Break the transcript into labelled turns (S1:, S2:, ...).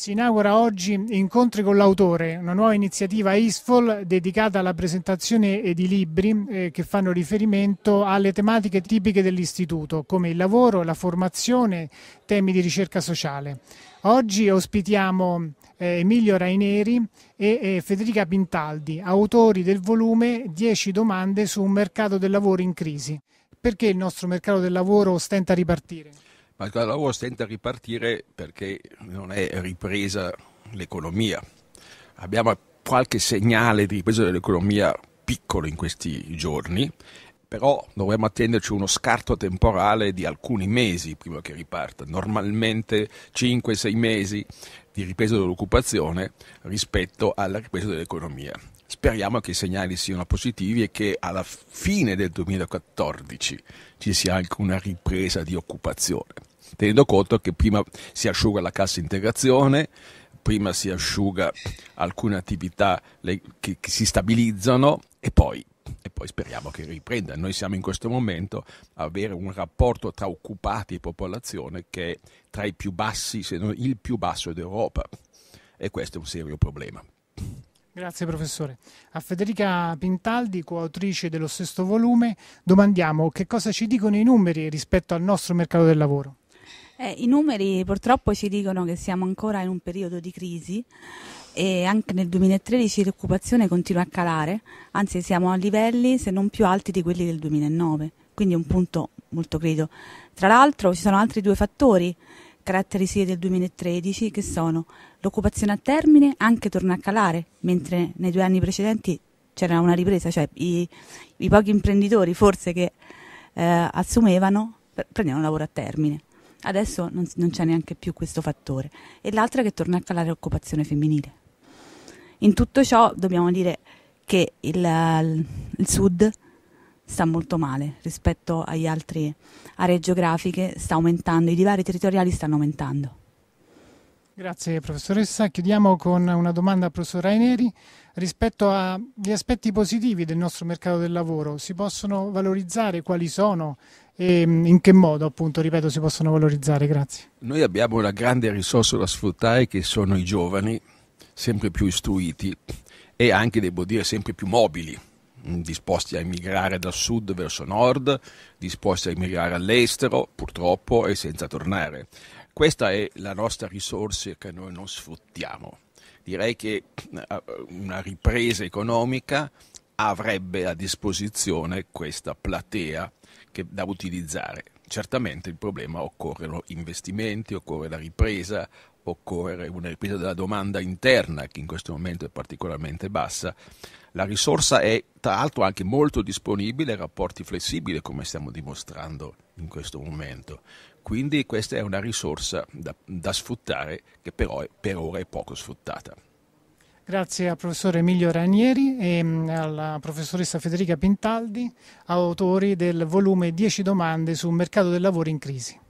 S1: Si inaugura oggi Incontri con l'autore, una nuova iniziativa ISFOL dedicata alla presentazione di libri eh, che fanno riferimento alle tematiche tipiche dell'istituto, come il lavoro, la formazione, temi di ricerca sociale. Oggi ospitiamo eh, Emilio Raineri e eh, Federica Pintaldi, autori del volume 10 domande su un mercato del lavoro in crisi. Perché il nostro mercato del lavoro stenta a ripartire?
S2: ma il lavoro stenta a ripartire perché non è ripresa l'economia. Abbiamo qualche segnale di ripresa dell'economia piccolo in questi giorni, però dovremmo attenderci uno scarto temporale di alcuni mesi prima che riparta, normalmente 5-6 mesi di ripresa dell'occupazione rispetto alla ripresa dell'economia. Speriamo che i segnali siano positivi e che alla fine del 2014 ci sia anche una ripresa di occupazione tenendo conto che prima si asciuga la cassa integrazione, prima si asciuga alcune attività che, che si stabilizzano e poi e poi speriamo che riprenda. Noi siamo in questo momento a avere un rapporto tra occupati e popolazione che è tra i più bassi, se non il più basso d'Europa e questo è un serio problema.
S1: Grazie professore. A Federica Pintaldi, coautrice dello stesso volume, domandiamo che cosa ci dicono i numeri rispetto al nostro mercato del lavoro.
S3: Eh, I numeri purtroppo ci dicono che siamo ancora in un periodo di crisi e anche nel 2013 l'occupazione continua a calare, anzi siamo a livelli se non più alti di quelli del 2009, quindi è un punto molto credo. Tra l'altro ci sono altri due fattori caratteristiche del 2013 che sono l'occupazione a termine anche torna a calare, mentre nei due anni precedenti c'era una ripresa, cioè i, i pochi imprenditori forse che eh, assumevano prendevano lavoro a termine. Adesso non, non c'è neanche più questo fattore. E l'altra è che torna a calare l'occupazione femminile. In tutto ciò dobbiamo dire che il, il sud sta molto male rispetto agli altri aree geografiche, sta aumentando, i divari territoriali stanno aumentando.
S1: Grazie professoressa. Chiudiamo con una domanda al professor Raineri. Rispetto agli aspetti positivi del nostro mercato del lavoro, si possono valorizzare? Quali sono? E mm, in che modo, appunto, ripeto, si possono valorizzare? Grazie.
S2: Noi abbiamo una grande risorsa da sfruttare che sono i giovani, sempre più istruiti e anche, devo dire, sempre più mobili Mm, disposti a emigrare dal sud verso nord, disposti a emigrare all'estero, purtroppo, e senza tornare. Questa è la nostra risorsa che noi non sfruttiamo. Direi che eh, una ripresa economica avrebbe a disposizione questa platea che, da utilizzare certamente il problema occorrono investimenti, occorre la ripresa, occorre una ripresa della domanda interna che in questo momento è particolarmente bassa. La risorsa è tra l'altro anche molto disponibile rapporti flessibili come stiamo dimostrando in questo momento. Quindi questa è una risorsa da, da sfruttare che però è, per ora è poco sfruttata.
S1: Grazie al professor Emilio Ranieri e mm, alla professoressa Federica Pintaldi, autori del volume 10 domande sul mercato del lavoro in crisi.